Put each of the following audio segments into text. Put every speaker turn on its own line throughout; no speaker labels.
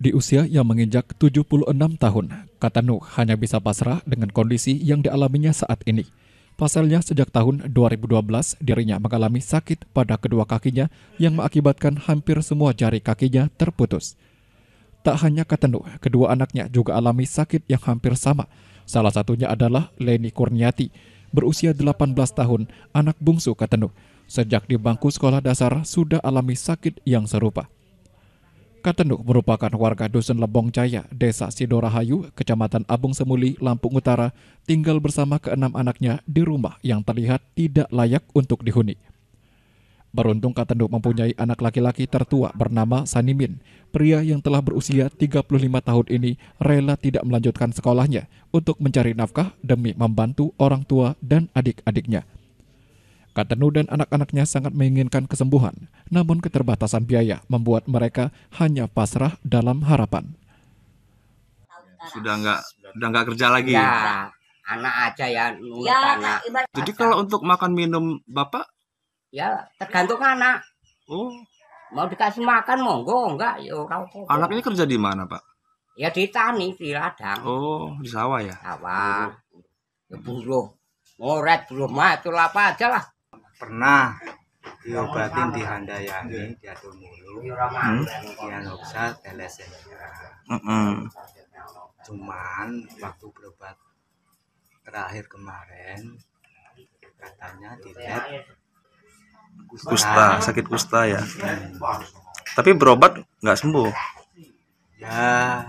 Di usia yang menginjak 76 tahun, kata Nuh hanya bisa pasrah dengan kondisi yang dialaminya saat ini. Pasalnya sejak tahun 2012 dirinya mengalami sakit pada kedua kakinya yang mengakibatkan hampir semua jari kakinya terputus. Tak hanya kata Nuh, kedua anaknya juga alami sakit yang hampir sama. Salah satunya adalah Leni Kurniati, berusia 18 tahun, anak bungsu kata Nuh. Sejak di bangku sekolah dasar sudah alami sakit yang serupa. Katenduk merupakan warga Dusun Lebong Jaya, Desa Sidorahayu, Kecamatan Abung Semuli, Lampung Utara, tinggal bersama keenam anaknya di rumah yang terlihat tidak layak untuk dihuni. Beruntung Katenduk mempunyai anak laki-laki tertua bernama Sanimin. Pria yang telah berusia 35 tahun ini rela tidak melanjutkan sekolahnya untuk mencari nafkah demi membantu orang tua dan adik-adiknya. Katenu dan anak-anaknya sangat menginginkan kesembuhan, namun keterbatasan biaya membuat mereka hanya pasrah dalam harapan.
Sudah nggak sudah nggak kerja lagi. Ya, anak aja ya, nurut ya, anak. Jadi kalau untuk makan minum bapak? Ya tergantung anak. Oh. Mau dikasih makan monggo enggak? Ya orang Anak ini kerja di mana pak? Ya di tani di ladang. Oh di sawah ya? Sawah. Ya buruh. Ngoret buruh mah itu apa aja lah pernah diobatin di Handayani iya. di Mulu iya, hmm? dianoksa thalassemia cuman waktu berobat terakhir kemarin katanya di lab kusta sakit kusta ya hmm. tapi berobat nggak sembuh ya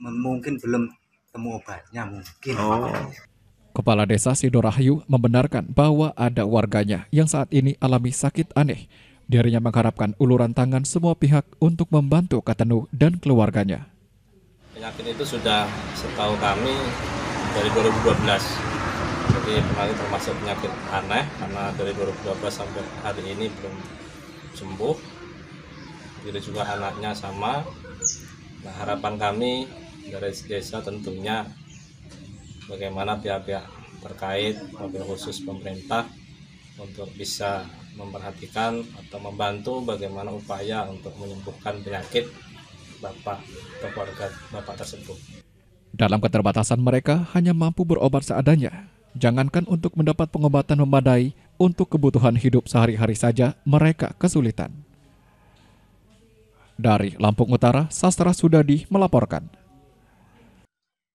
mungkin belum temu obatnya
mungkin oh. Kepala Desa Sidorahayu membenarkan bahwa ada warganya yang saat ini alami sakit aneh. Dirinya mengharapkan uluran tangan semua pihak untuk membantu Katenu dan keluarganya.
Penyakit itu sudah setahu kami dari 2012. Jadi penyakit termasuk penyakit aneh karena dari 2012 sampai hari ini belum sembuh. Jadi juga anaknya sama. Nah, harapan kami dari desa tentunya bagaimana pihak-pihak terkait mobil khusus pemerintah untuk bisa memperhatikan atau membantu bagaimana upaya untuk menyembuhkan penyakit bapak atau keluarga bapak tersebut.
Dalam keterbatasan mereka hanya mampu berobat seadanya. Jangankan untuk mendapat pengobatan memadai, untuk kebutuhan hidup sehari-hari saja mereka kesulitan. Dari Lampung Utara, Sastra Sudadi melaporkan.